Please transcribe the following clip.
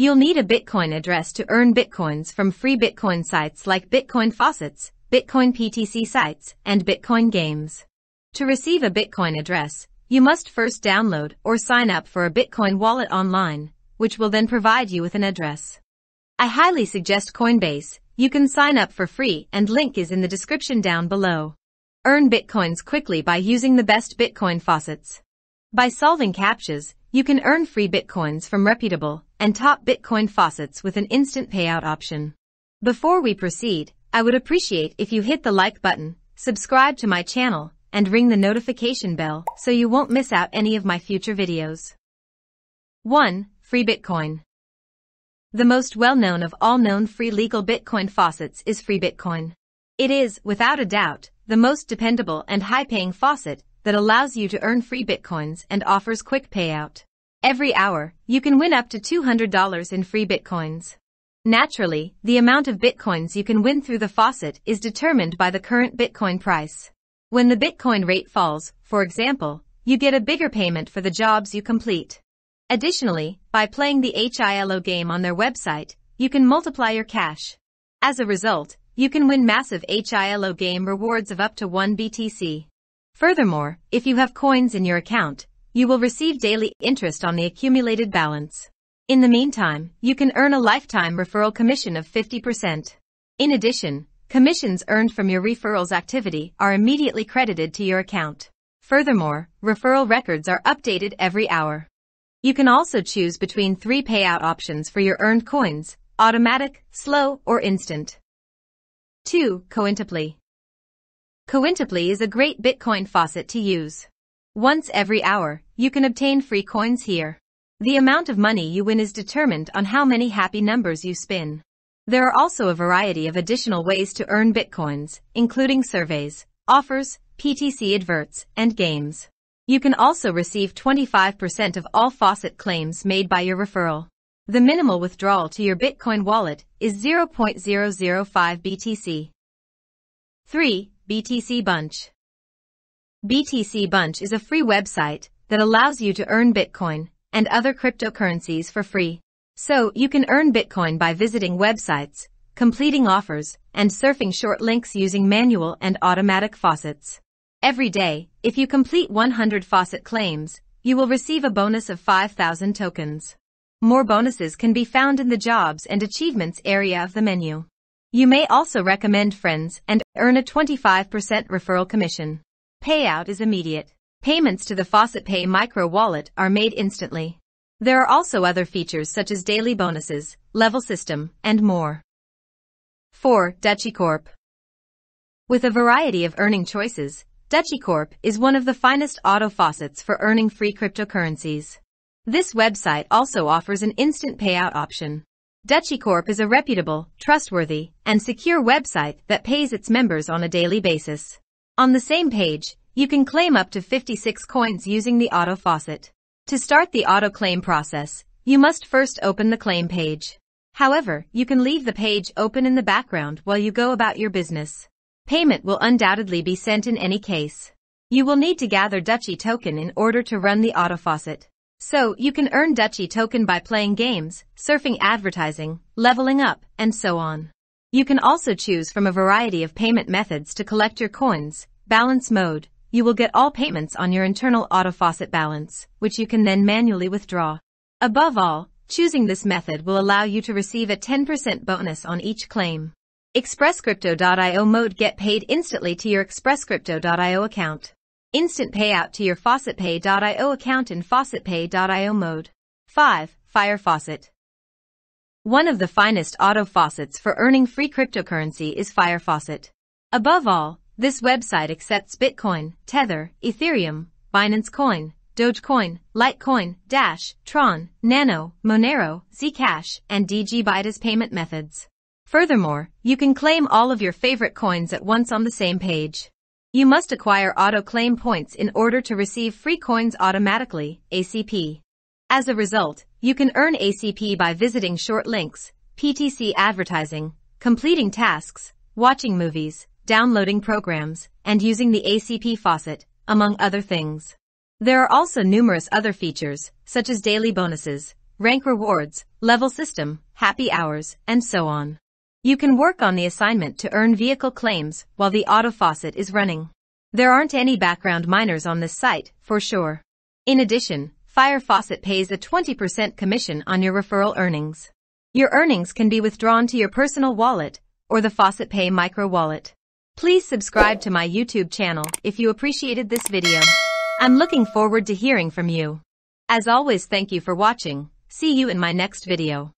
You'll need a Bitcoin address to earn Bitcoins from free Bitcoin sites like Bitcoin Faucets, Bitcoin PTC sites, and Bitcoin Games. To receive a Bitcoin address, you must first download or sign up for a Bitcoin wallet online, which will then provide you with an address. I highly suggest Coinbase, you can sign up for free and link is in the description down below. Earn Bitcoins quickly by using the best Bitcoin faucets. By solving CAPTCHAs, you can earn free Bitcoins from reputable and top Bitcoin faucets with an instant payout option. Before we proceed, I would appreciate if you hit the like button, subscribe to my channel, and ring the notification bell so you won't miss out any of my future videos. 1. Free Bitcoin The most well-known of all known free legal Bitcoin faucets is Free Bitcoin. It is, without a doubt, the most dependable and high-paying faucet that allows you to earn free bitcoins and offers quick payout. Every hour, you can win up to $200 in free bitcoins. Naturally, the amount of bitcoins you can win through the faucet is determined by the current bitcoin price. When the bitcoin rate falls, for example, you get a bigger payment for the jobs you complete. Additionally, by playing the HILO game on their website, you can multiply your cash. As a result, you can win massive HILO game rewards of up to 1 BTC. Furthermore, if you have coins in your account, you will receive daily interest on the accumulated balance. In the meantime, you can earn a lifetime referral commission of 50%. In addition, commissions earned from your referrals activity are immediately credited to your account. Furthermore, referral records are updated every hour. You can also choose between three payout options for your earned coins, automatic, slow, or instant. 2. Cointiply Quintuply is a great Bitcoin faucet to use. Once every hour, you can obtain free coins here. The amount of money you win is determined on how many happy numbers you spin. There are also a variety of additional ways to earn bitcoins, including surveys, offers, PTC adverts, and games. You can also receive 25% of all faucet claims made by your referral. The minimal withdrawal to your Bitcoin wallet is 0.005 BTC. 3. BTC Bunch. BTC Bunch is a free website that allows you to earn Bitcoin and other cryptocurrencies for free. So you can earn Bitcoin by visiting websites, completing offers, and surfing short links using manual and automatic faucets. Every day, if you complete 100 faucet claims, you will receive a bonus of 5,000 tokens. More bonuses can be found in the jobs and achievements area of the menu. You may also recommend friends and earn a 25% referral commission. Payout is immediate. Payments to the Faucet Pay micro wallet are made instantly. There are also other features such as daily bonuses, level system, and more. 4. DutchieCorp With a variety of earning choices, DutchieCorp is one of the finest auto faucets for earning free cryptocurrencies. This website also offers an instant payout option. Corp is a reputable, trustworthy, and secure website that pays its members on a daily basis. On the same page, you can claim up to 56 coins using the auto faucet. To start the auto claim process, you must first open the claim page. However, you can leave the page open in the background while you go about your business. Payment will undoubtedly be sent in any case. You will need to gather Dutchy token in order to run the auto faucet. So, you can earn Duchy token by playing games, surfing advertising, leveling up, and so on. You can also choose from a variety of payment methods to collect your coins, balance mode, you will get all payments on your internal auto faucet balance, which you can then manually withdraw. Above all, choosing this method will allow you to receive a 10% bonus on each claim. ExpressCrypto.io mode get paid instantly to your ExpressCrypto.io account. Instant payout to your faucetpay.io account in faucetpay.io mode. 5. Fire Faucet. One of the finest auto faucets for earning free cryptocurrency is Fire Faucet. Above all, this website accepts Bitcoin, Tether, Ethereum, Binance Coin, Dogecoin, Litecoin, Dash, Tron, Nano, Monero, Zcash, and DGByte as payment methods. Furthermore, you can claim all of your favorite coins at once on the same page. You must acquire auto claim points in order to receive free coins automatically, ACP. As a result, you can earn ACP by visiting short links, PTC advertising, completing tasks, watching movies, downloading programs, and using the ACP faucet, among other things. There are also numerous other features, such as daily bonuses, rank rewards, level system, happy hours, and so on. You can work on the assignment to earn vehicle claims while the auto faucet is running. There aren't any background miners on this site, for sure. In addition, Fire Faucet pays a 20% commission on your referral earnings. Your earnings can be withdrawn to your personal wallet or the Faucet Pay micro wallet. Please subscribe to my YouTube channel if you appreciated this video. I'm looking forward to hearing from you. As always thank you for watching, see you in my next video.